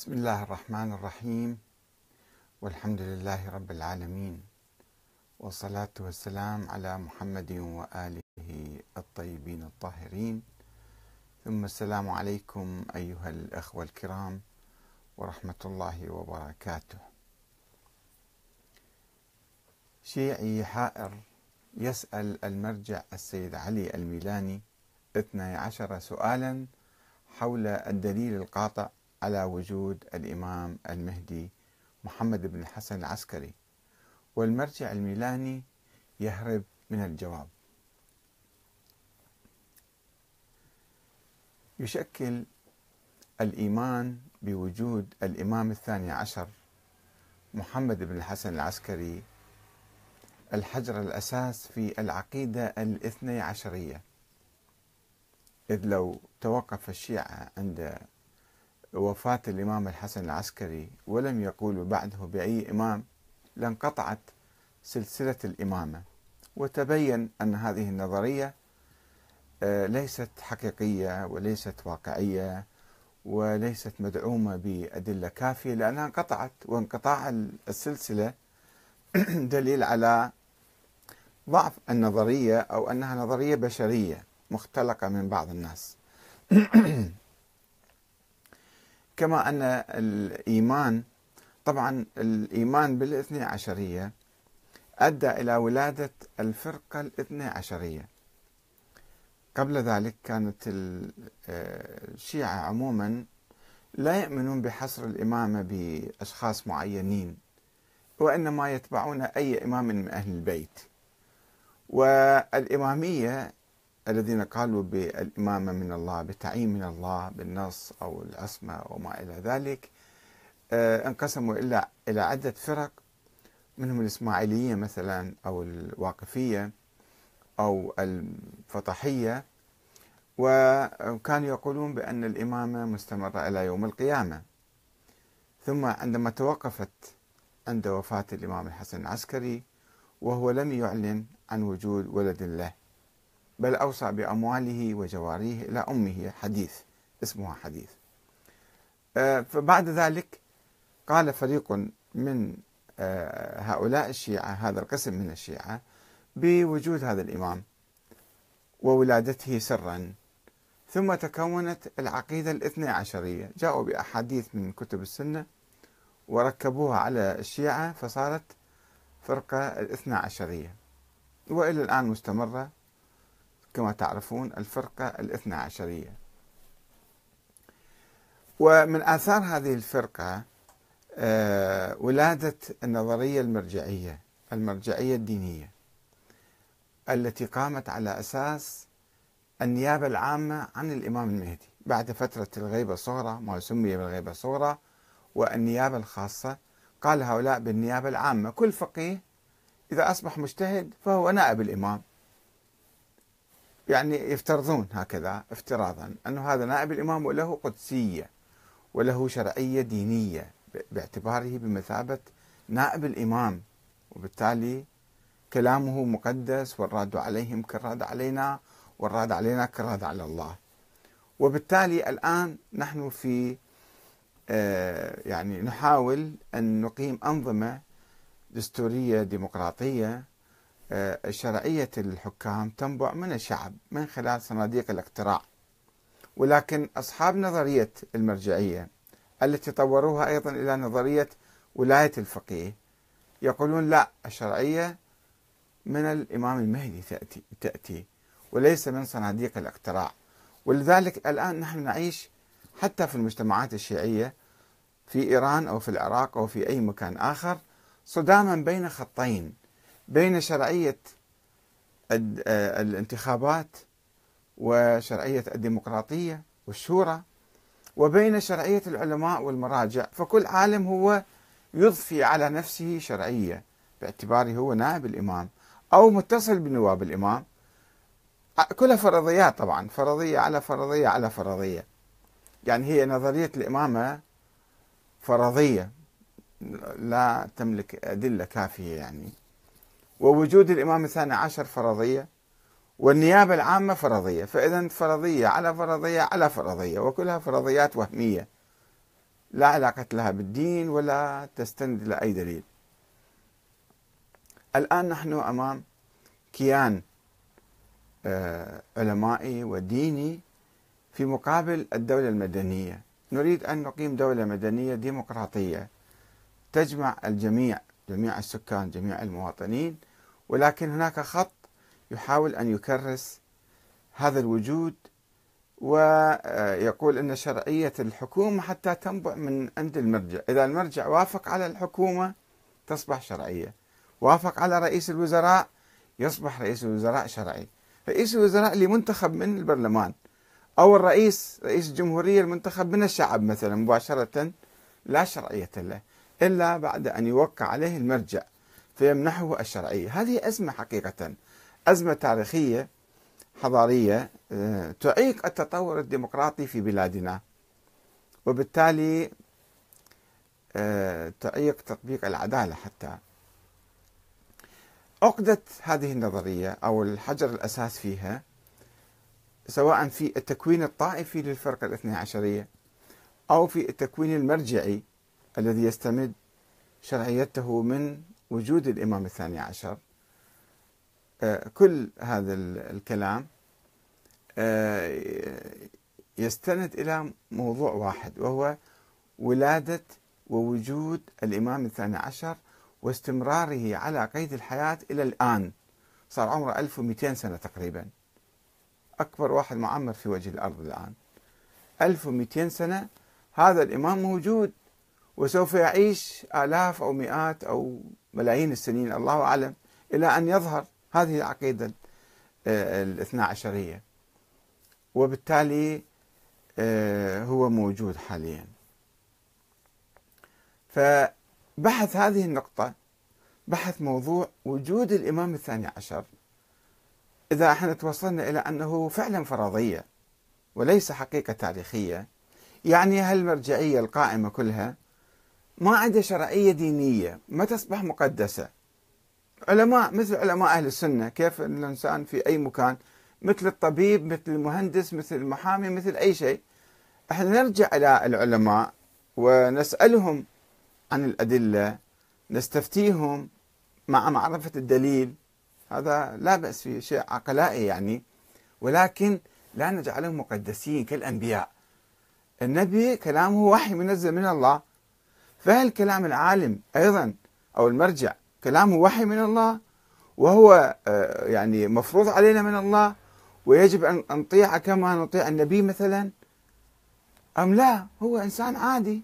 بسم الله الرحمن الرحيم والحمد لله رب العالمين والصلاة والسلام على محمد وآله الطيبين الطاهرين ثم السلام عليكم أيها الأخوة الكرام ورحمة الله وبركاته شيعي حائر يسأل المرجع السيد علي الميلاني 12 سؤالا حول الدليل القاطع على وجود الإمام المهدي محمد بن الحسن العسكري والمرجع الميلاني يهرب من الجواب يشكل الإيمان بوجود الإمام الثاني عشر محمد بن الحسن العسكري الحجر الأساس في العقيدة الاثني عشرية إذ لو توقف الشيعة عند وفاة الإمام الحسن العسكري ولم يقولوا بعده بأي إمام لانقطعت سلسلة الإمامة وتبين أن هذه النظرية آه، ليست حقيقية وليست واقعية وليست مدعومة بأدلة كافية لأنها انقطعت وانقطاع السلسلة دليل على ضعف النظرية أو أنها نظرية بشرية مختلقة من بعض الناس كما أن الإيمان طبعا الإيمان بالاثني عشرية أدى إلى ولادة الفرقة الاثني عشرية قبل ذلك كانت آه، الشيعة عموما لا يؤمنون بحصر الإمامة بأشخاص معينين وإنما يتبعون أي إمام من أهل البيت والإمامية الذين قالوا بالإمامة من الله بالتعيين من الله بالنص أو العصمة وما إلى ذلك آه، انقسموا إلى إلى عدة فرق منهم الإسماعيلية مثلا أو الواقفية أو الفطحية وكانوا يقولون بأن الإمامة مستمرة إلى يوم القيامة ثم عندما توقفت عند وفاة الإمام الحسن العسكري وهو لم يعلن عن وجود ولد له بل أوصى بأمواله وجواريه إلى أمه حديث اسمها حديث آه، فبعد ذلك قال فريق من آه، هؤلاء الشيعة هذا القسم من الشيعة بوجود هذا الإمام وولادته سرا ثم تكونت العقيدة الاثنى عشرية جاءوا بأحاديث من كتب السنة وركبوها على الشيعة فصارت فرقة الاثنى عشرية وإلى الآن مستمرة كما تعرفون الفرقة الاثنى عشرية ومن آثار هذه الفرقة آه، ولادة النظرية المرجعية المرجعية الدينية التي قامت على أساس النيابة العامة عن الإمام المهدي بعد فترة الغيبة الصغرى ما سمي بالغيبة الصغرى والنيابة الخاصة قال هؤلاء بالنيابة العامة كل فقيه إذا أصبح مجتهد فهو نائب الإمام يعني يفترضون هكذا افتراضا أنه هذا نائب الإمام وله قدسية وله شرعية دينية باعتباره بمثابة نائب الإمام وبالتالي كلامه مقدس والراد عليهم كالراد علينا والراد علينا كالراد على الله وبالتالي الآن نحن في آه، يعني نحاول أن نقيم أنظمة دستورية ديمقراطية آه، شرعية الحكام تنبع من الشعب من خلال صناديق الاقتراع ولكن أصحاب نظرية المرجعية التي طوروها أيضا إلى نظرية ولاية الفقيه يقولون لا الشرعية من الإمام المهدي تأتي, تأتي وليس من صناديق الاقتراع ولذلك الآن نحن نعيش حتى في المجتمعات الشيعية في إيران أو في العراق أو في أي مكان آخر صداما بين خطين بين شرعية آه، الانتخابات وشرعية الديمقراطية والشورى وبين شرعية العلماء والمراجع فكل عالم هو يضفي على نفسه شرعية باعتباره هو نائب الإمام أو متصل بنواب الإمام كلها فرضيات طبعا فرضية على فرضية على فرضية يعني هي نظرية الإمامة فرضية لا تملك أدلة كافية يعني ووجود الإمام الثاني عشر فرضية والنيابة العامة فرضية فإذا فرضية على فرضية على فرضية وكلها فرضيات وهمية لا علاقة لها بالدين ولا تستند إلى أي دليل الآن نحن أمام كيان آه، علمائي وديني في مقابل الدولة المدنية نريد أن نقيم دولة مدنية ديمقراطية تجمع الجميع جميع السكان جميع المواطنين ولكن هناك خط يحاول أن يكرس هذا الوجود ويقول أن شرعية الحكومة حتى تنبع من عند المرجع إذا المرجع وافق على الحكومة تصبح شرعية وافق على رئيس الوزراء يصبح رئيس الوزراء شرعي رئيس الوزراء اللي منتخب من البرلمان أو الرئيس رئيس الجمهورية المنتخب من الشعب مثلا مباشرة لا شرعية له إلا بعد أن يوقع عليه المرجع فيمنحه الشرعية هذه أزمة حقيقة أزمة تاريخية حضارية آه، تعيق التطور الديمقراطي في بلادنا وبالتالي آه، تعيق تطبيق العدالة حتى عقدة هذه النظرية أو الحجر الأساس فيها سواء في التكوين الطائفي للفرقة الاثنى عشرية أو في التكوين المرجعي الذي يستمد شرعيته من وجود الإمام الثاني عشر آه، كل هذا الكلام آه، يستند إلى موضوع واحد وهو ولادة ووجود الإمام الثاني عشر واستمراره على قيد الحياة إلى الآن صار عمره 1200 سنة تقريبا أكبر واحد معمر في وجه الأرض الآن 1200 سنة هذا الإمام موجود وسوف يعيش آلاف أو مئات أو ملايين السنين الله أعلم إلى أن يظهر هذه العقيدة الاثنا عشرية وبالتالي آه، هو موجود حاليا فبحث هذه النقطة بحث موضوع وجود الإمام الثاني عشر إذا احنا توصلنا إلى أنه فعلا فرضية وليس حقيقة تاريخية يعني هالمرجعية القائمة كلها ما عنده شرعية دينية ما تصبح مقدسة علماء مثل علماء أهل السنة كيف الإنسان في أي مكان مثل الطبيب مثل المهندس مثل المحامي مثل أي شيء احنا نرجع إلى العلماء ونسألهم عن الأدلة نستفتيهم مع معرفة الدليل هذا لا بأس فيه شيء عقلائي يعني ولكن لا نجعلهم مقدسين كالأنبياء النبي كلامه وحي منزل من الله فهل كلام العالم أيضا أو المرجع كلامه وحي من الله وهو آه، يعني مفروض علينا من الله ويجب أن نطيعه كما نطيع النبي مثلا أم لا هو إنسان عادي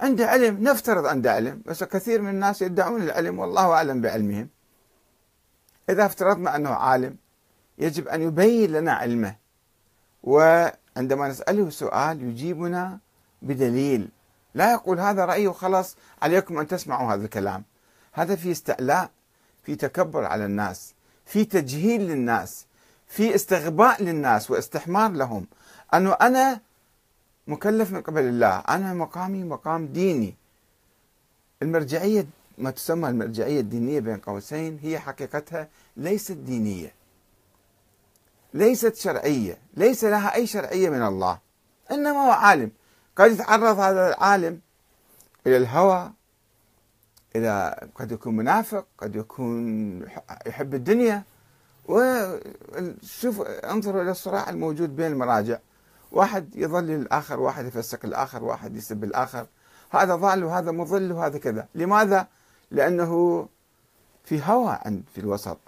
عنده علم نفترض عنده علم بس كثير من الناس يدعون العلم والله أعلم بعلمهم إذا افترضنا أنه عالم يجب أن يبين لنا علمه وعندما نسأله سؤال يجيبنا بدليل لا يقول هذا رأيي وخلاص عليكم أن تسمعوا هذا الكلام هذا في استعلاء في تكبر على الناس في تجهيل للناس في استغباء للناس واستحمار لهم أنه أنا مكلف من قبل الله أنا مقامي مقام ديني المرجعية ما تسمى المرجعية الدينية بين قوسين هي حقيقتها ليست دينية ليست شرعية ليس لها أي شرعية من الله إنما هو عالم قد يتعرض هذا العالم إلى الهوى إلى قد يكون منافق قد يكون يحب الدنيا وشوف انظروا إلى الصراع الموجود بين المراجع واحد يضلل الآخر واحد يفسق الآخر واحد يسب الآخر هذا ضال وهذا مضل وهذا كذا لماذا؟ لأنه في هوى عند في الوسط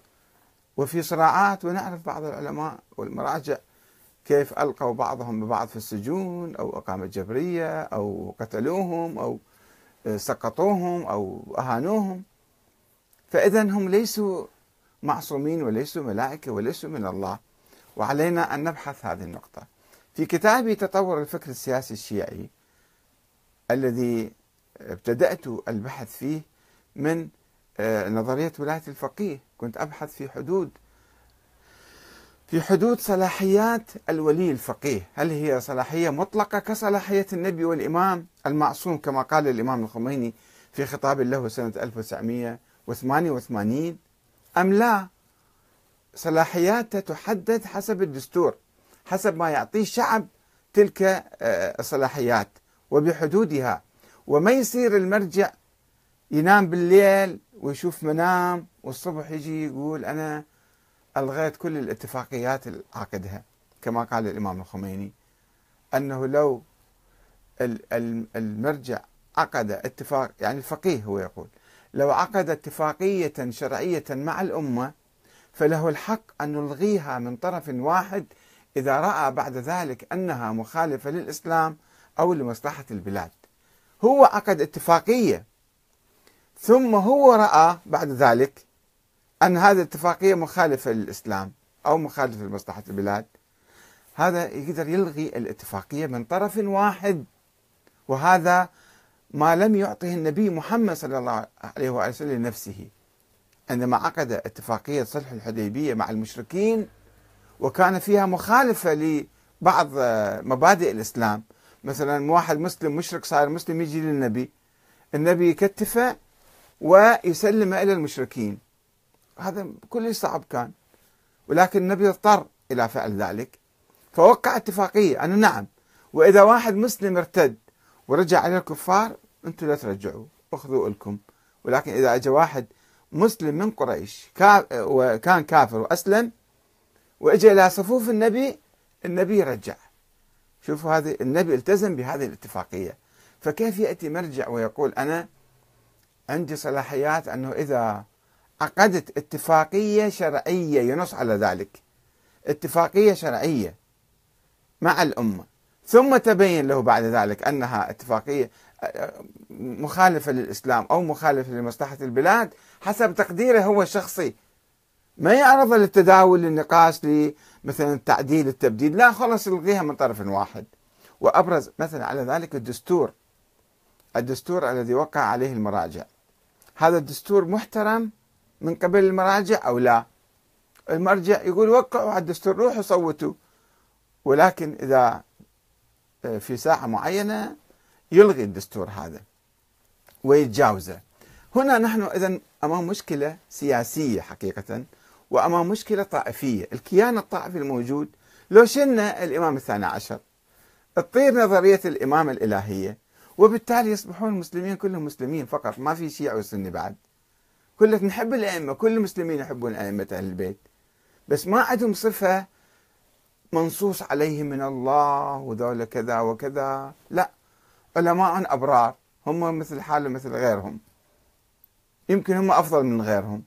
وفي صراعات ونعرف بعض العلماء والمراجع كيف ألقوا بعضهم ببعض في السجون أو إقامة جبرية أو قتلوهم أو آه، سقطوهم أو أهانوهم فإذا هم ليسوا معصومين وليسوا ملائكة وليسوا من الله وعلينا أن نبحث هذه النقطة في كتابي تطور الفكر السياسي الشيعي الذي ابتدأت البحث فيه من آه، نظرية ولاية الفقيه كنت أبحث في حدود في حدود صلاحيات الولي الفقيه هل هي صلاحية مطلقة كصلاحية النبي والإمام المعصوم كما قال الإمام الخميني في خطاب له سنة 1988 أم لا صلاحياته تحدد حسب الدستور حسب ما يعطيه الشعب تلك آه، الصلاحيات وبحدودها وما يصير المرجع ينام بالليل ويشوف منام والصبح يجي يقول أنا ألغيت كل الاتفاقيات اللي عقدها كما قال الإمام الخميني أنه لو المرجع عقد اتفاق يعني الفقيه هو يقول لو عقد اتفاقية شرعية مع الأمة فله الحق أن يلغيها من طرف واحد إذا رأى بعد ذلك أنها مخالفة للإسلام أو لمصلحة البلاد هو عقد اتفاقية ثم هو رأى بعد ذلك أن هذه الاتفاقية مخالفة للإسلام أو مخالفة لمصلحة البلاد هذا يقدر يلغي الاتفاقية من طرف واحد وهذا ما لم يعطه النبي محمد صلى الله عليه وسلم لنفسه عندما عقد اتفاقية صلح الحديبية مع المشركين وكان فيها مخالفة لبعض مبادئ الإسلام مثلا واحد مسلم مشرك صار مسلم يجي للنبي النبي يكتفه ويسلمه إلى المشركين هذا كلش صعب كان ولكن النبي اضطر إلى فعل ذلك فوقع اتفاقية أنا نعم وإذا واحد مسلم ارتد ورجع على الكفار أنتم لا ترجعوا خذوا لكم ولكن إذا أجى واحد مسلم من قريش وكان كافر وأسلم وأجى إلى صفوف النبي النبي رجع شوفوا هذه النبي التزم بهذه الاتفاقية فكيف يأتي مرجع ويقول أنا عندي صلاحيات أنه إذا عقدت اتفاقية شرعية ينص على ذلك اتفاقية شرعية مع الأمة ثم تبين له بعد ذلك أنها اتفاقية مخالفة للإسلام أو مخالفة لمصلحة البلاد حسب تقديره هو الشخصي ما يعرض للتداول للنقاش لمثلا التعديل التبديل لا خلص يلغيها من طرف واحد وأبرز مثلا على ذلك الدستور الدستور الذي وقع عليه المراجع هذا الدستور محترم من قبل المراجع أو لا المرجع يقول وقعوا على الدستور روحوا صوتوا ولكن إذا آه، في ساعة معينة يلغي الدستور هذا ويتجاوزه هنا نحن إذا أمام مشكلة سياسية حقيقة وأمام مشكلة طائفية الكيان الطائفي الموجود لو شلنا الإمام الثاني عشر تطير نظرية الإمامة الإلهية وبالتالي يصبحون المسلمين كلهم مسلمين فقط ما في شيعي وسني بعد كلنا نحب الأئمة كل المسلمين يحبون أئمة أهل البيت بس ما عندهم صفة منصوص عليه من الله وذولا كذا وكذا لا علماء أبرار هم مثل حالهم مثل غيرهم يمكن هم أفضل من غيرهم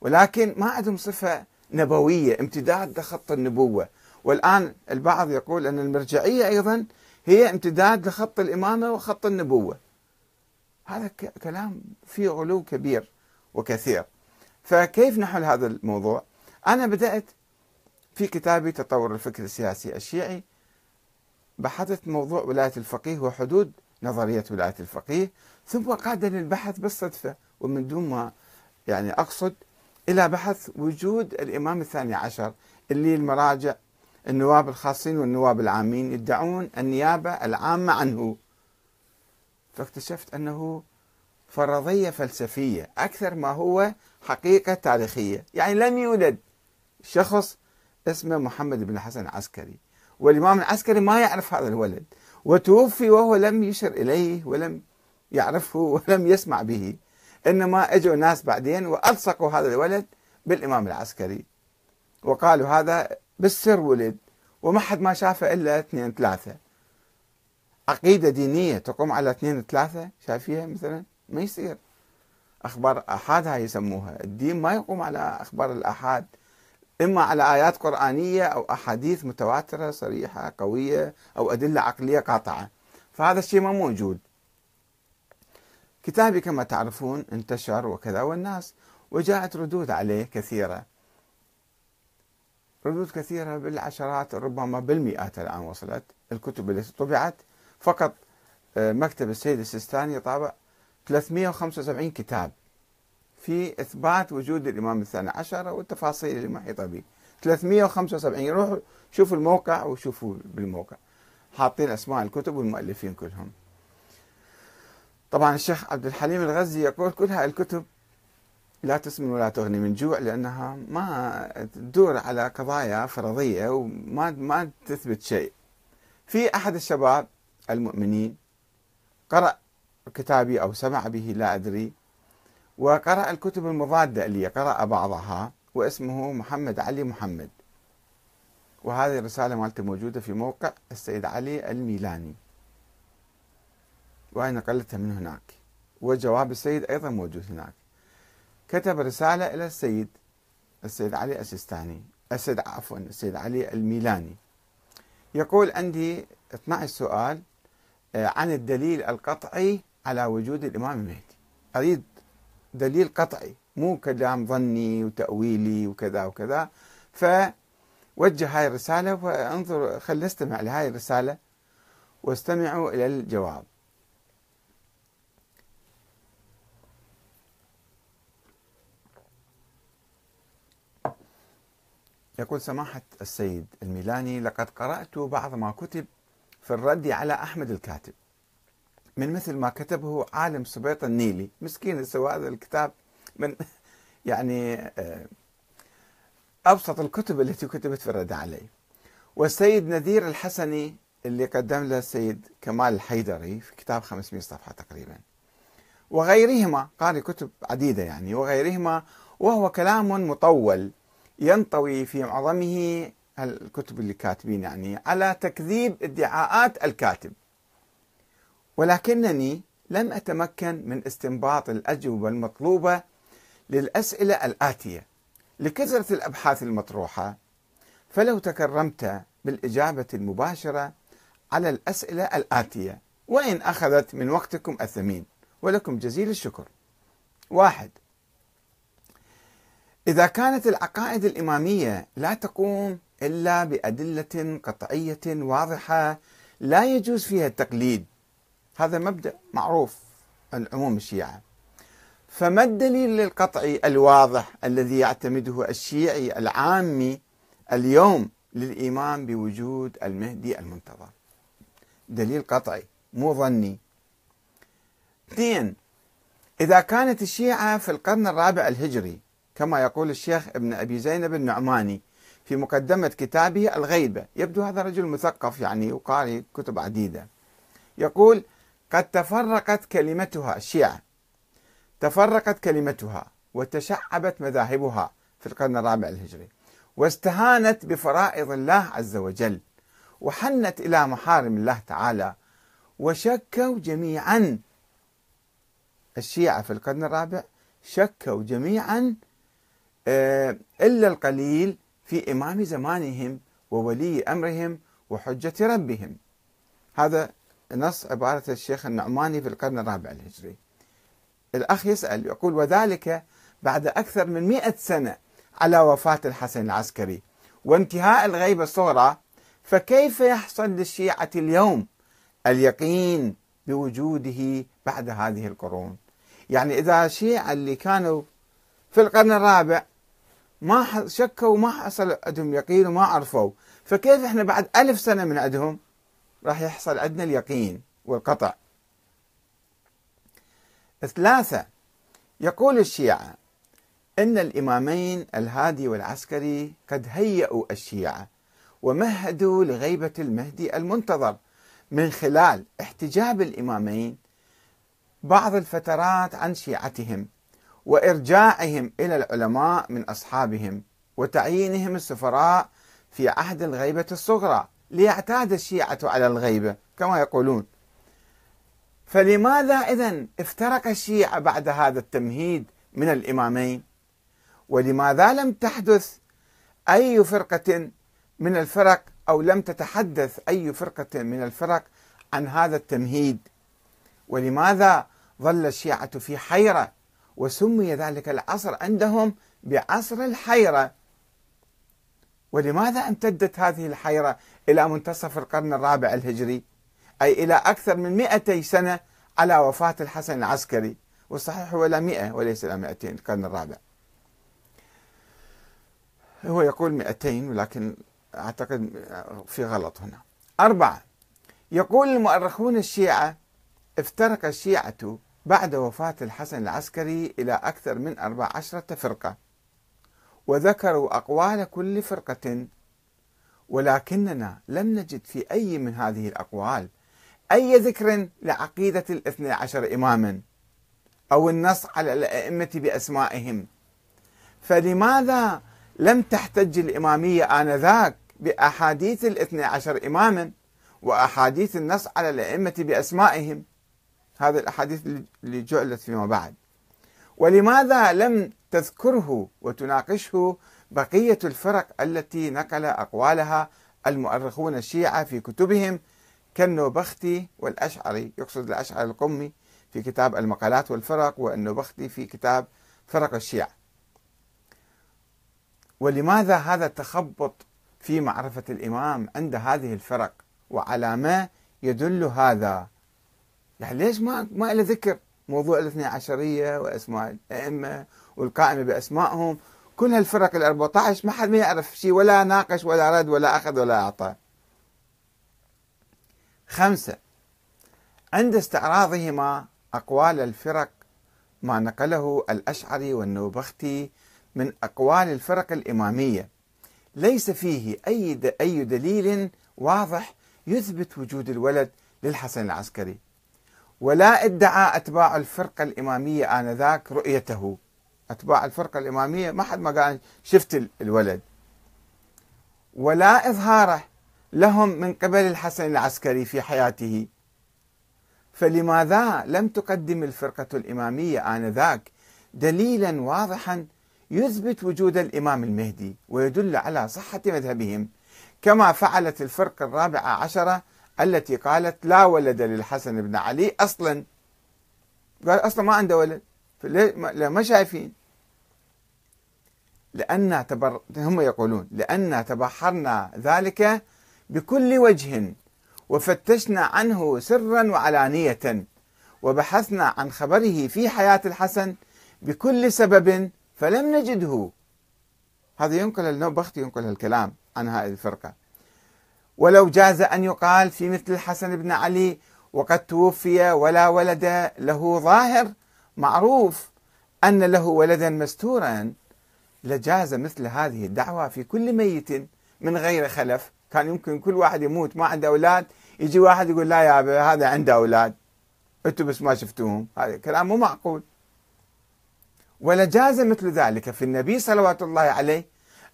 ولكن ما عندهم صفة نبوية امتداد لخط النبوة والآن البعض يقول أن المرجعية أيضا هي امتداد لخط الإمامة وخط النبوة هذا كلام فيه غلو كبير وكثير فكيف نحل هذا الموضوع؟ أنا بدأت في كتابي تطور الفكر السياسي الشيعي بحثت موضوع ولاية الفقيه وحدود نظرية ولاية الفقيه ثم قاد للبحث بالصدفة ومن دون ما يعني أقصد إلى بحث وجود الإمام الثاني عشر اللي المراجع النواب الخاصين والنواب العامين يدعون النيابة العامة عنه فاكتشفت أنه فرضية فلسفية أكثر ما هو حقيقة تاريخية يعني لم يولد شخص اسمه محمد بن حسن العسكري والإمام العسكري ما يعرف هذا الولد وتوفي وهو لم يشر إليه ولم يعرفه ولم يسمع به إنما أجوا ناس بعدين وألصقوا هذا الولد بالإمام العسكري وقالوا هذا بالسر ولد وما حد ما شافه إلا اثنين ثلاثة عقيدة دينية تقوم على اثنين ثلاثة شايفيها مثلا ما يصير أخبار آحاد هاي يسموها الدين ما يقوم على أخبار الآحاد إما على آيات قرآنية أو أحاديث متواترة صريحة قوية أو أدلة عقلية قاطعة فهذا الشيء ما موجود كتابي كما تعرفون انتشر وكذا والناس وجاءت ردود عليه كثيرة ردود كثيرة بالعشرات ربما بالمئات الآن وصلت الكتب التي طبعت فقط آه، مكتب السيد السيستاني طابع 375 كتاب في إثبات وجود الإمام الثاني عشر والتفاصيل المحيطة به 375 روحوا شوفوا الموقع وشوفوا بالموقع حاطين أسماء الكتب والمؤلفين كلهم طبعا الشيخ عبد الحليم الغزي يقول كل هاي الكتب لا تسمن ولا تغني من جوع لأنها ما تدور على قضايا فرضية وما ما تثبت شيء في أحد الشباب المؤمنين قرأ كتابي أو سمع به لا أدري وقرأ الكتب المضادة لي قرأ بعضها واسمه محمد علي محمد وهذه الرسالة مالته موجودة في موقع السيد علي الميلاني وأنا نقلتها من هناك وجواب السيد أيضا موجود هناك كتب رسالة إلى السيد السيد علي السيستاني السيد عفوا السيد علي الميلاني يقول عندي 12 سؤال آه، عن الدليل القطعي على وجود الإمام المهدي أريد دليل قطعي مو كلام ظني وتأويلي وكذا وكذا فوجه هاي الرسالة وانظر خل نستمع لهاي الرسالة واستمعوا إلى الجواب يقول سماحة السيد الميلاني لقد قرأت بعض ما كتب في الرد على أحمد الكاتب من مثل ما كتبه عالم سبيط النيلي مسكين سوى هذا الكتاب من يعني آه، أبسط الكتب التي كتبت في الرد عليه والسيد نذير الحسني اللي قدم له السيد كمال الحيدري في كتاب 500 صفحة تقريبا وغيرهما قارئ كتب عديدة يعني وغيرهما وهو كلام مطول ينطوي في معظمه الكتب اللي كاتبين يعني على تكذيب ادعاءات الكاتب ولكنني لم أتمكن من استنباط الأجوبة المطلوبة للأسئلة الآتية لكثرة الأبحاث المطروحة فلو تكرمت بالإجابة المباشرة على الأسئلة الآتية وإن أخذت من وقتكم الثمين ولكم جزيل الشكر واحد إذا كانت العقائد الإمامية لا تقوم إلا بأدلة قطعية واضحة لا يجوز فيها التقليد هذا مبدأ معروف العموم الشيعة فما الدليل القطعي الواضح الذي يعتمده الشيعي العامي اليوم للإيمان بوجود المهدي المنتظر دليل قطعي مو ظني اثنين إذا كانت الشيعة في القرن الرابع الهجري كما يقول الشيخ ابن أبي زينب النعماني في مقدمة كتابه الغيبة يبدو هذا رجل مثقف يعني وقارئ كتب عديدة يقول قد تفرقت كلمتها الشيعة تفرقت كلمتها وتشعبت مذاهبها في القرن الرابع الهجري واستهانت بفرائض الله عز وجل وحنت إلى محارم الله تعالى وشكوا جميعا الشيعة في القرن الرابع شكوا جميعا آه، إلا القليل في إمام زمانهم وولي أمرهم وحجة ربهم هذا نص عبارة الشيخ النعماني في القرن الرابع الهجري الأخ يسأل يقول وذلك بعد أكثر من مئة سنة على وفاة الحسن العسكري وانتهاء الغيبة الصغرى فكيف يحصل للشيعة اليوم اليقين بوجوده بعد هذه القرون يعني إذا الشيعة اللي كانوا في القرن الرابع ما شكوا وما حصل عندهم يقين وما عرفوا فكيف احنا بعد ألف سنة من عندهم راح يحصل عندنا اليقين والقطع ثلاثة يقول الشيعة أن الإمامين الهادي والعسكري قد هيئوا الشيعة ومهدوا لغيبة المهدي المنتظر من خلال احتجاب الإمامين بعض الفترات عن شيعتهم وإرجاعهم إلى العلماء من أصحابهم وتعيينهم السفراء في عهد الغيبة الصغرى ليعتاد الشيعة على الغيبة كما يقولون فلماذا إذا افترق الشيعة بعد هذا التمهيد من الإمامين ولماذا لم تحدث أي فرقة من الفرق أو لم تتحدث أي فرقة من الفرق عن هذا التمهيد ولماذا ظل الشيعة في حيرة وسمي ذلك العصر عندهم بعصر الحيره ولماذا امتدت هذه الحيرة إلى منتصف القرن الرابع الهجري أي إلى أكثر من 200 سنة على وفاة الحسن العسكري والصحيح هو إلى 100 وليس إلى 200 القرن الرابع هو يقول 200 ولكن أعتقد في غلط هنا أربعة يقول المؤرخون الشيعة افترق الشيعة بعد وفاة الحسن العسكري إلى أكثر من 14 فرقة وذكروا أقوال كل فرقة ولكننا لم نجد في أي من هذه الأقوال أي ذكر لعقيدة الاثنى عشر إماما أو النص على الأئمة بأسمائهم فلماذا لم تحتج الإمامية آنذاك بأحاديث الاثنى عشر إماما وأحاديث النص على الأئمة بأسمائهم هذه الأحاديث اللي جعلت فيما بعد ولماذا لم تذكره وتناقشه بقية الفرق التي نقل أقوالها المؤرخون الشيعة في كتبهم كالنوبختي والأشعري يقصد الأشعري القمي في كتاب المقالات والفرق والنوبختي في كتاب فرق الشيعة ولماذا هذا التخبط في معرفة الإمام عند هذه الفرق وعلى ما يدل هذا يعني ليش ما ما له ذكر موضوع الاثني عشرية وأسماء الأئمة والقائمة بأسمائهم كل هالفرق ال 14 ما حد ما يعرف شيء ولا ناقش ولا رد ولا أخذ ولا أعطى خمسة عند استعراضهما أقوال الفرق ما نقله الأشعري والنوبختي من أقوال الفرق الإمامية ليس فيه أي أي دليل واضح يثبت وجود الولد للحسن العسكري ولا ادعى أتباع الفرقة الإمامية آنذاك رؤيته أتباع الفرقة الإمامية ما حد ما قال شفت الولد ولا إظهاره لهم من قبل الحسن العسكري في حياته فلماذا لم تقدم الفرقة الإمامية آنذاك دليلا واضحا يثبت وجود الإمام المهدي ويدل على صحة مذهبهم كما فعلت الفرقة الرابعة عشرة التي قالت لا ولد للحسن بن علي اصلا قال اصلا ما عنده ولد لا ما شايفين لأن تبر... هم يقولون لأن تبحرنا ذلك بكل وجه وفتشنا عنه سرا وعلانية وبحثنا عن خبره في حياة الحسن بكل سبب فلم نجده هذا ينقل النوبختي ينقل الكلام عن هذه الفرقة ولو جاز أن يقال في مثل الحسن بن علي وقد توفي ولا ولد له ظاهر معروف أن له ولدا مستورا لجاز مثل هذه الدعوة في كل ميت من غير خلف كان يمكن كل واحد يموت ما عنده أولاد يجي واحد يقول لا يا أبي هذا عنده أولاد أنتم بس ما شفتوهم هذا كلام مو معقول ولجاز مثل ذلك في النبي صلوات الله عليه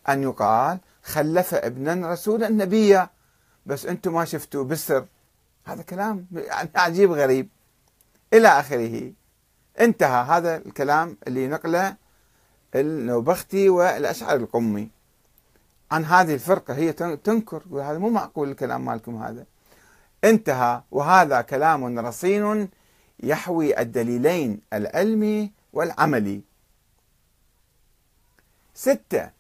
أن يقال خلف ابنا رسولا نبيا بس انتم ما شفتوه بالسر هذا كلام عجيب غريب الى اخره انتهى هذا الكلام اللي نقله النوبختي والاشعري القمي عن هذه الفرقه هي تنكر وهذا هذا مو معقول الكلام مالكم هذا انتهى وهذا كلام رصين يحوي الدليلين العلمي والعملي ستة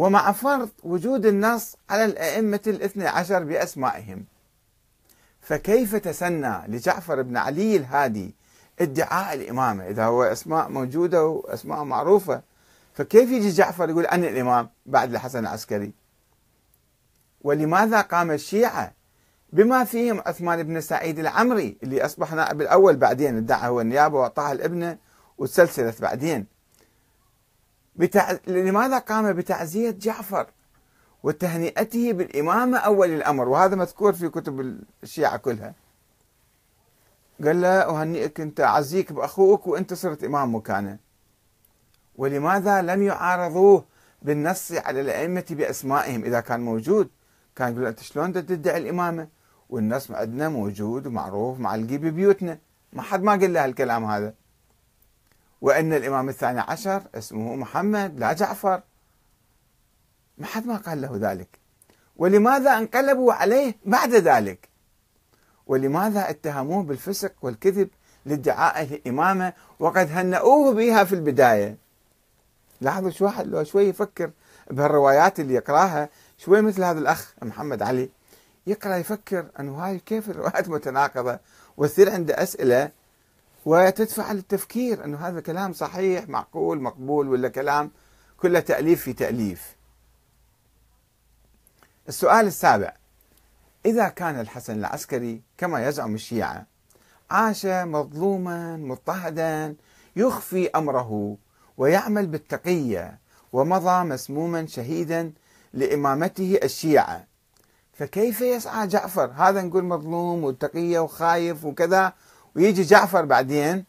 ومع فرض وجود النص على الأئمة الاثنى عشر بأسمائهم فكيف تسنى لجعفر بن علي الهادي ادعاء الإمامة إذا هو أسماء موجودة وأسماء معروفة فكيف يجي جعفر يقول أنا الإمام بعد الحسن العسكري ولماذا قام الشيعة بما فيهم عثمان بن سعيد العمري اللي أصبح نائب الأول بعدين ادعى هو النيابة وأعطاها لابنه وتسلسلت بعدين بتع... لماذا قام بتعزية جعفر وتهنئته بالإمامة أول الأمر وهذا مذكور في كتب الشيعة كلها قال له أهنئك أنت أعزيك بأخوك وأنت صرت إمام مكانه ولماذا لم يعارضوه بالنص على الأئمة بأسمائهم إذا كان موجود كان يقول أنت شلون تدعي الإمامة والنص عندنا موجود ومعروف معلقي ببيوتنا ما حد ما قال له الكلام هذا وأن الإمام الثاني عشر اسمه محمد لا جعفر ما حد ما قال له ذلك ولماذا انقلبوا عليه بعد ذلك ولماذا اتهموه بالفسق والكذب لادعاء الإمامة وقد هنؤوه بها في البداية لاحظوا شو واحد لو شوي يفكر بهالروايات اللي يقراها شوي مثل هذا الأخ محمد علي يقرأ يفكر أنه هاي كيف الروايات متناقضة وتصير عنده أسئلة وتدفع للتفكير أنه هذا كلام صحيح معقول مقبول ولا كلام كله تأليف في تأليف السؤال السابع إذا كان الحسن العسكري كما يزعم الشيعة عاش مظلوما مضطهدا يخفي أمره ويعمل بالتقية ومضى مسموما شهيدا لإمامته الشيعة فكيف يسعى جعفر هذا نقول مظلوم وتقية وخايف وكذا ويجي جعفر بعدين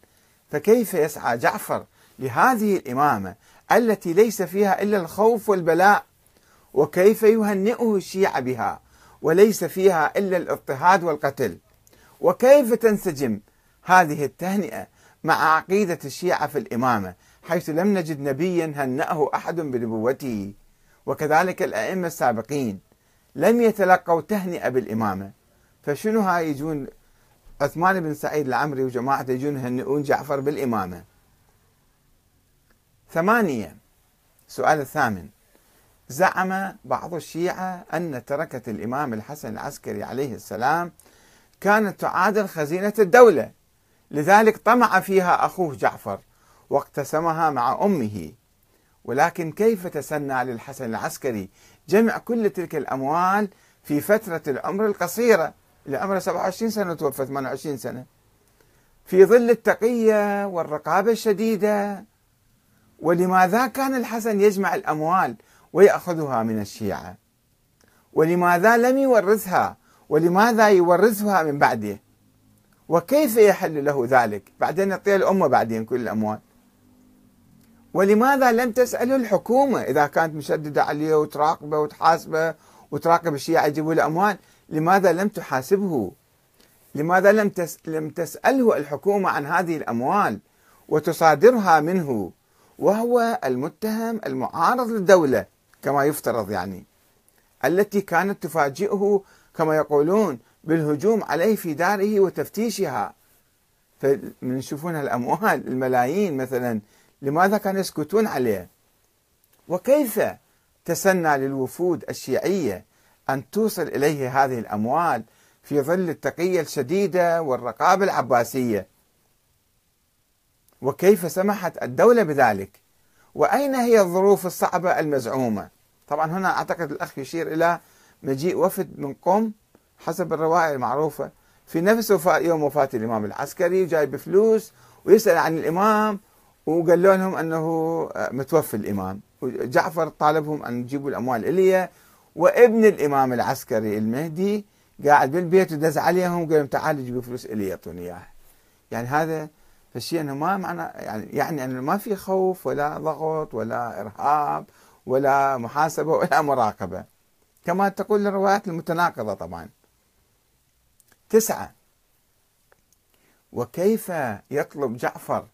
فكيف يسعى جعفر لهذه الإمامة التي ليس فيها إلا الخوف والبلاء وكيف يهنئه الشيعة بها وليس فيها إلا الاضطهاد والقتل وكيف تنسجم هذه التهنئة مع عقيدة الشيعة في الإمامة حيث لم نجد نبيا هنأه أحد بنبوته وكذلك الأئمة السابقين لم يتلقوا تهنئة بالإمامة فشنو هاي يجون عثمان بن سعيد العمري وجماعته يجون يهنئون جعفر بالإمامة ثمانية السؤال الثامن زعم بعض الشيعة أن تركة الإمام الحسن العسكري عليه السلام كانت تعادل خزينة الدولة لذلك طمع فيها أخوه جعفر واقتسمها مع أمه ولكن كيف تسنى للحسن العسكري جمع كل تلك الأموال في فترة العمر القصيرة اللي عمره 27 سنة توفى 28 سنة في ظل التقية والرقابة الشديدة ولماذا كان الحسن يجمع الأموال ويأخذها من الشيعة ولماذا لم يورثها ولماذا يورثها من بعده وكيف يحل له ذلك بعدين يعطيها الأمة بعدين كل الأموال ولماذا لم تسأله الحكومة إذا كانت مشددة عليه وتراقبه وتحاسبه وتراقب الشيعة يجيبوا له أموال لماذا لم تحاسبه؟ لماذا لم لم تسأله الحكومة عن هذه الأموال وتصادرها منه وهو المتهم المعارض للدولة كما يفترض يعني التي كانت تفاجئه كما يقولون بالهجوم عليه في داره وتفتيشها فمن يشوفون الأموال الملايين مثلا لماذا كانوا يسكتون عليه وكيف تسنى للوفود الشيعيه أن توصل إليه هذه الأموال في ظل التقية الشديدة والرقابة العباسية وكيف سمحت الدولة بذلك وأين هي الظروف الصعبة المزعومة طبعا هنا أعتقد الأخ يشير إلى مجيء وفد من قم حسب الرواية المعروفة في نفس وفاة يوم وفاة الإمام العسكري جاي بفلوس ويسأل عن الإمام وقال لهم أنه آه، متوفي الإمام جعفر طالبهم أن يجيبوا الأموال إليه وابن الامام العسكري المهدي قاعد بالبيت ودز عليهم قال لهم تعال جيبوا فلوس الي يعطوني اياها يعني هذا فالشيء انه ما معنى يعني يعني انه ما في خوف ولا ضغط ولا ارهاب ولا محاسبه ولا مراقبه كما تقول الروايات المتناقضه طبعا تسعه وكيف يطلب جعفر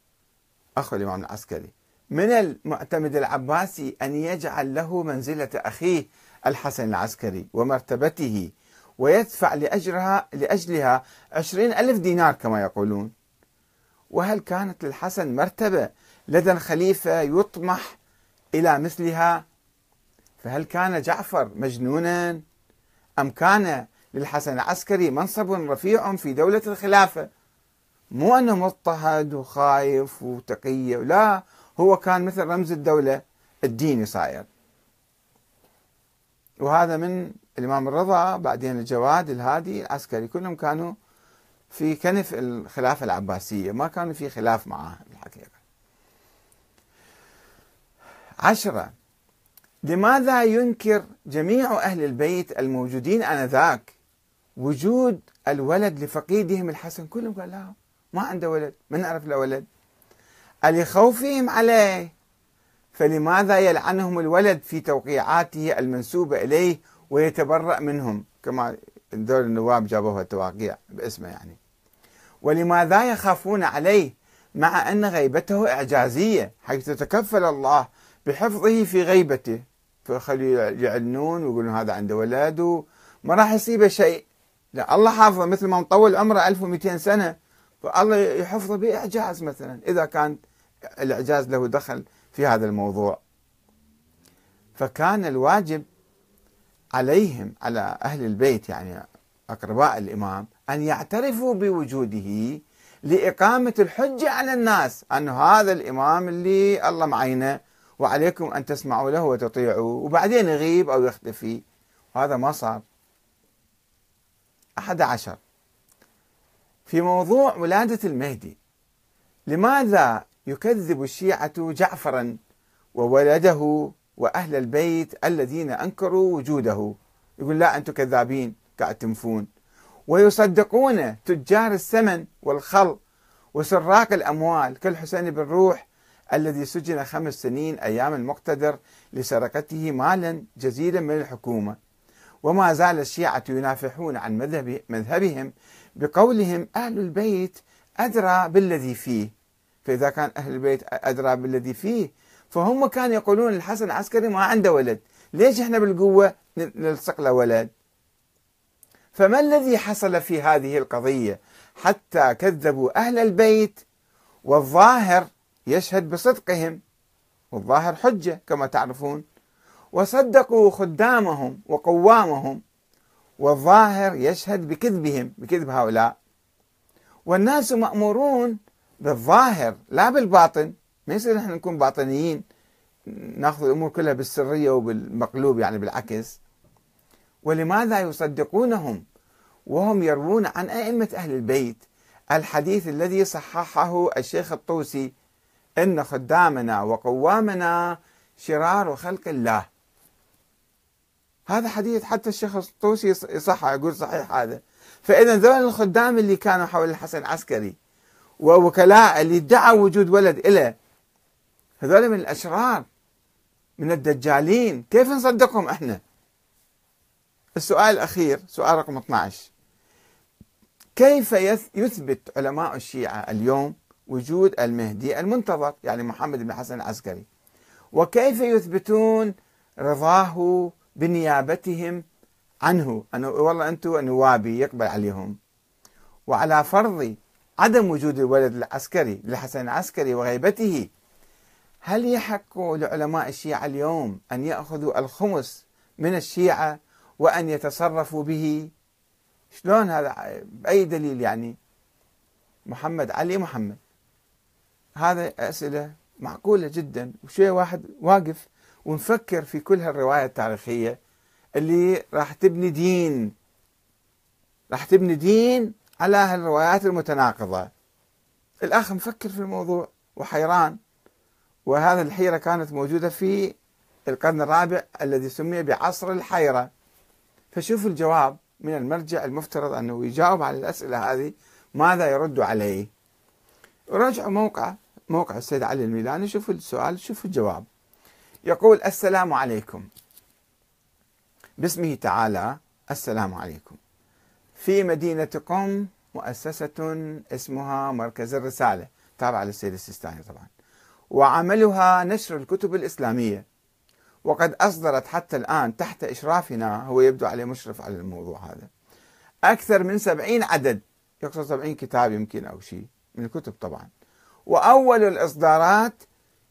اخو الامام العسكري من المعتمد العباسي ان يجعل له منزله اخيه الحسن العسكري ومرتبته ويدفع لأجرها لأجلها عشرين ألف دينار كما يقولون وهل كانت للحسن مرتبة لدى الخليفة يطمح إلى مثلها فهل كان جعفر مجنونا أم كان للحسن العسكري منصب رفيع في دولة الخلافة مو أنه مضطهد وخايف وتقي لا هو كان مثل رمز الدولة الديني صاير وهذا من الإمام الرضا بعدين الجواد الهادي العسكري كلهم كانوا في كنف الخلافة العباسية ما كانوا في خلاف معه الحقيقة عشرة لماذا ينكر جميع أهل البيت الموجودين آنذاك وجود الولد لفقيدهم الحسن كلهم قال لا ما عنده ولد من عرف له ولد لخوفهم عليه فلماذا يلعنهم الولد في توقيعاته المنسوبة إليه ويتبرأ منهم كما دور النواب جابوها التواقيع باسمه يعني ولماذا يخافون عليه مع أن غيبته إعجازية حيث تكفل الله بحفظه في غيبته فخلوا يعلنون ويقولون هذا عنده ولد ما راح يصيبه شيء لا الله حافظه مثل ما مطول عمره 1200 سنة فالله يحفظه بإعجاز مثلا إذا كان الإعجاز له دخل في هذا الموضوع فكان الواجب عليهم على أهل البيت يعني أقرباء الإمام أن يعترفوا بوجوده لإقامة الحجة على الناس أن هذا الإمام اللي الله معينه وعليكم أن تسمعوا له وتطيعوا وبعدين يغيب أو يختفي وهذا ما صار أحد عشر في موضوع ولادة المهدي لماذا يكذب الشيعة جعفرا وولده وأهل البيت الذين أنكروا وجوده يقول لا أنتم كذابين قاعد تنفون ويصدقون تجار السمن والخل وسراق الأموال كالحسين بن روح الذي سجن خمس سنين أيام المقتدر لسرقته مالا جزيلا من الحكومة وما زال الشيعة ينافحون عن مذهبهم بقولهم أهل البيت أدرى بالذي فيه فإذا كان أهل البيت أدرى بالذي فيه فهم كانوا يقولون الحسن العسكري ما عنده ولد ليش احنا بالقوة نلصق له ولد فما الذي حصل في هذه القضية حتى كذبوا أهل البيت والظاهر يشهد بصدقهم والظاهر حجة كما تعرفون وصدقوا خدامهم وقوامهم والظاهر يشهد بكذبهم بكذب هؤلاء والناس مأمورون بالظاهر لا بالباطن ما يصير نحن نكون باطنيين ناخذ الامور كلها بالسريه وبالمقلوب يعني بالعكس ولماذا يصدقونهم وهم يروون عن ائمه اهل البيت الحديث الذي صححه الشيخ الطوسي ان خدامنا وقوامنا شرار خلق الله هذا حديث حتى الشيخ الطوسي يصحح يقول صحيح هذا فاذا ذول الخدام اللي كانوا حول الحسن العسكري ووكلاء اللي ادعوا وجود ولد له هذول من الأشرار من الدجالين كيف نصدقهم احنا السؤال الأخير سؤال رقم 12 كيف يثبت علماء الشيعة اليوم وجود المهدي المنتظر يعني محمد بن حسن العسكري وكيف يثبتون رضاه بنيابتهم عنه أنه والله أنتم نوابي يقبل عليهم وعلى فرض عدم وجود الولد العسكري لحسن العسكري وغيبته هل يحق لعلماء الشيعة اليوم أن يأخذوا الخمس من الشيعة وأن يتصرفوا به شلون هذا بأي دليل يعني محمد علي محمد هذا أسئلة معقولة جدا وشوية واحد واقف ونفكر في كل هالرواية التاريخية اللي راح تبني دين راح تبني دين على هالروايات المتناقضة الأخ مفكر في الموضوع وحيران وهذه الحيرة كانت موجودة في القرن الرابع الذي سمي بعصر الحيرة فشوفوا الجواب من المرجع المفترض أنه يجاوب على الأسئلة هذه ماذا يرد عليه راجعوا موقع موقع السيد علي الميلاني شوفوا السؤال شوفوا الجواب يقول السلام عليكم باسمه تعالى السلام عليكم في مدينة قم مؤسسة اسمها مركز الرسالة تابعة للسيد السيستاني طبعا وعملها نشر الكتب الإسلامية وقد أصدرت حتى الآن تحت إشرافنا هو يبدو عليه مشرف على الموضوع هذا أكثر من سبعين عدد يقصد سبعين كتاب يمكن أو شيء من الكتب طبعا وأول الإصدارات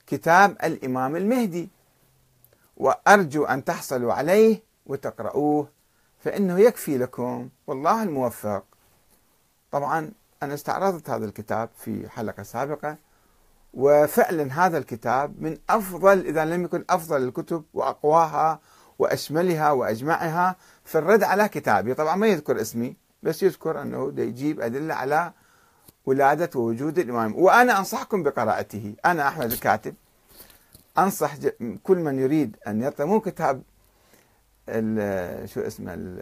كتاب الإمام المهدي وأرجو أن تحصلوا عليه وتقرؤوه فإنه يكفي لكم والله الموفق طبعا أنا استعرضت هذا الكتاب في حلقة سابقة وفعلا هذا الكتاب من أفضل إذا لم يكن أفضل الكتب وأقواها وأشملها وأجمعها في الرد على كتابي طبعا ما يذكر اسمي بس يذكر أنه يجيب أدلة على ولادة ووجود الإمام وأنا أنصحكم بقراءته أنا أحمد الكاتب أنصح كل من يريد أن يقرأ مو كتاب شو اسمه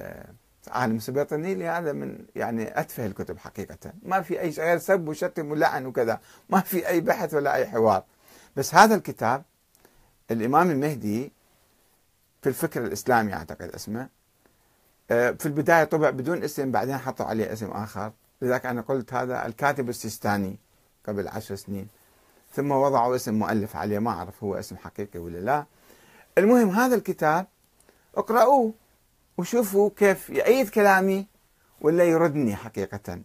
عالم سبيطني هذا من يعني اتفه الكتب حقيقه ما في اي غير سب وشتم ولعن وكذا ما في اي بحث ولا اي حوار بس هذا الكتاب الامام المهدي في الفكر الاسلامي اعتقد اسمه آه، في البدايه طبع بدون اسم بعدين حطوا عليه اسم اخر لذلك انا قلت هذا الكاتب السيستاني قبل عشر سنين ثم وضعوا اسم مؤلف عليه ما اعرف هو اسم حقيقي ولا لا المهم هذا الكتاب اقرأوه وشوفوا كيف يعيد كلامي ولا يردني حقيقة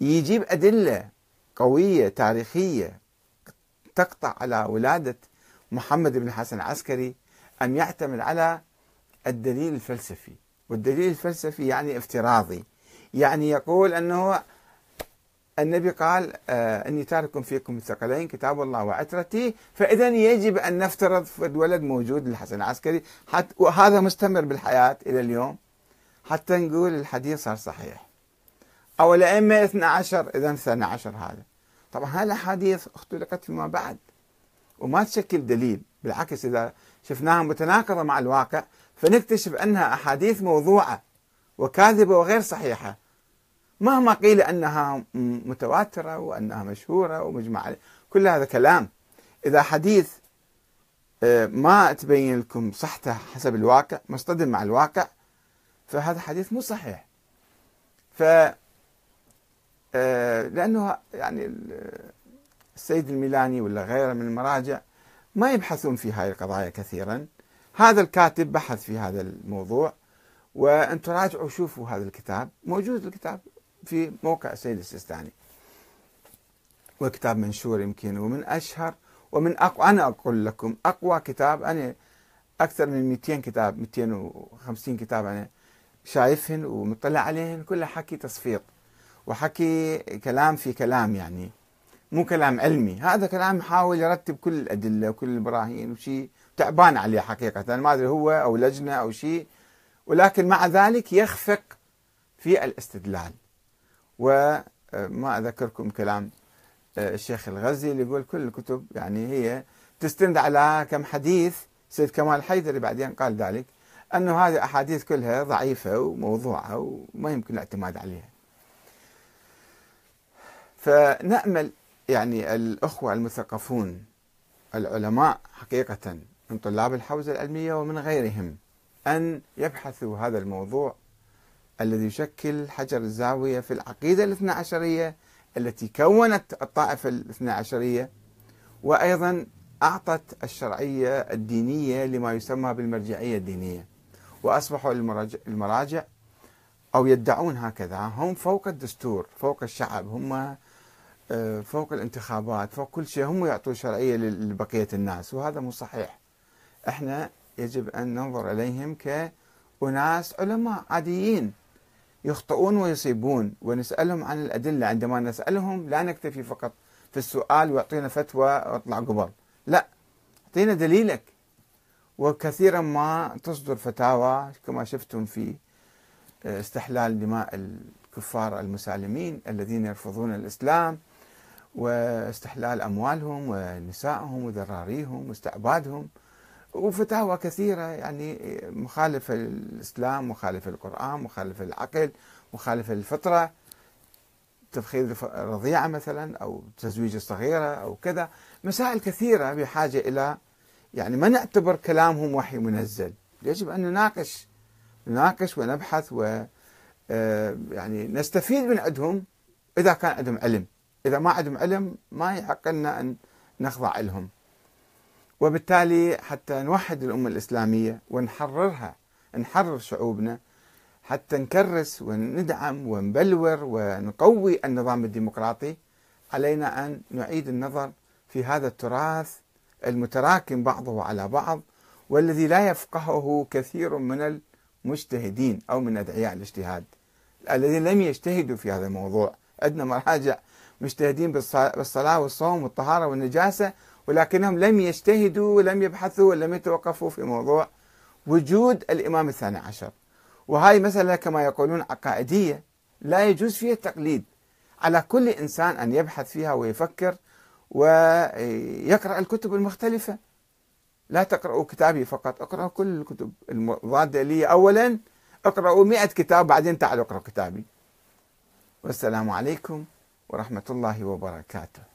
يجيب أدلة قوية تاريخية تقطع على ولادة محمد بن حسن العسكري أم يعتمد على الدليل الفلسفي والدليل الفلسفي يعني افتراضي يعني يقول أنه النبي قال آه، اني تارك فيكم الثقلين كتاب الله وعترتي فاذا يجب ان نفترض فد ولد موجود للحسن العسكري حتى وهذا مستمر بالحياه الى اليوم حتى نقول الحديث صار صحيح او الائمه 12 اذا 12 هذا طبعا هاي الاحاديث اختلقت فيما بعد وما تشكل دليل بالعكس اذا شفناها متناقضه مع الواقع فنكتشف انها احاديث موضوعه وكاذبه وغير صحيحه مهما قيل أنها متواترة وأنها مشهورة ومجمع كل هذا كلام إذا حديث آه، ما تبين لكم صحته حسب الواقع مصطدم مع الواقع فهذا حديث مو صحيح ف آه، لأنه يعني السيد الميلاني ولا غيره من المراجع ما يبحثون في هذه القضايا كثيرا هذا الكاتب بحث في هذا الموضوع وان تراجعوا شوفوا هذا الكتاب موجود الكتاب في موقع السيد السيستاني وكتاب منشور يمكن ومن أشهر ومن أقوى أنا أقول لكم أقوى كتاب أنا أكثر من 200 كتاب 250 كتاب أنا شايفهن ومطلع عليهن كلها حكي تصفيق وحكي كلام في كلام يعني مو كلام علمي هذا كلام يحاول يرتب كل الأدلة وكل البراهين وشيء تعبان عليه حقيقة ما أدري هو أو لجنة أو شيء ولكن مع ذلك يخفق في الاستدلال وما آه، أذكركم كلام آه، الشيخ الغزي اللي يقول كل الكتب يعني هي تستند على كم حديث سيد كمال حيدري بعدين قال ذلك أنه هذه أحاديث كلها ضعيفة وموضوعة وما يمكن الاعتماد عليها فنأمل يعني الأخوة المثقفون العلماء حقيقة من طلاب الحوزة العلمية ومن غيرهم أن يبحثوا هذا الموضوع الذي يشكل حجر الزاوية في العقيدة الاثنى عشرية التي كونت الطائفة الاثنى عشرية وأيضا أعطت الشرعية الدينية لما يسمى بالمرجعية الدينية وأصبحوا المراجع أو يدعون هكذا هم فوق الدستور فوق الشعب هم آه، فوق الانتخابات فوق كل شيء هم يعطوا شرعية لبقية الناس وهذا مو صحيح احنا يجب أن ننظر إليهم كأناس علماء عاديين يخطئون ويصيبون ونسألهم عن الأدلة عندما نسألهم لا نكتفي فقط في السؤال ويعطينا فتوى واطلع قبل لا اعطينا دليلك وكثيرا ما تصدر فتاوى كما شفتم في آه، استحلال دماء الكفار المسالمين الذين يرفضون الإسلام واستحلال أموالهم ونسائهم وذراريهم واستعبادهم وفتاوى كثيرة يعني مخالفة للإسلام مخالفة للقرآن مخالفة للعقل مخالفة للفطرة تفخيذ الرضيعة مثلا أو تزويج الصغيرة أو كذا مسائل كثيرة بحاجة إلى يعني ما نعتبر كلامهم وحي منزل يجب أن نناقش نناقش ونبحث و آه، يعني نستفيد من عندهم إذا كان عندهم علم إذا ما عندهم علم ما يحق لنا أن نخضع لهم وبالتالي حتى نوحد الأمة الإسلامية ونحررها نحرر شعوبنا حتى نكرس وندعم ونبلور ونقوي النظام الديمقراطي علينا أن نعيد النظر في هذا التراث المتراكم بعضه على بعض والذي لا يفقهه كثير من المجتهدين أو من أدعياء الاجتهاد الذين لم يجتهدوا في هذا الموضوع عندنا مراجع مجتهدين بالصلاة والصوم والطهارة والنجاسة ولكنهم لم يجتهدوا ولم يبحثوا ولم يتوقفوا في موضوع وجود الإمام الثاني عشر وهاي مسألة كما يقولون عقائدية لا يجوز فيها التقليد على كل إنسان أن يبحث فيها ويفكر ويقرأ الكتب المختلفة لا تقرأوا كتابي فقط اقرأوا كل الكتب المضادة لي أولا اقرأوا مئة كتاب بعدين تعالوا اقرأوا كتابي والسلام عليكم ورحمة الله وبركاته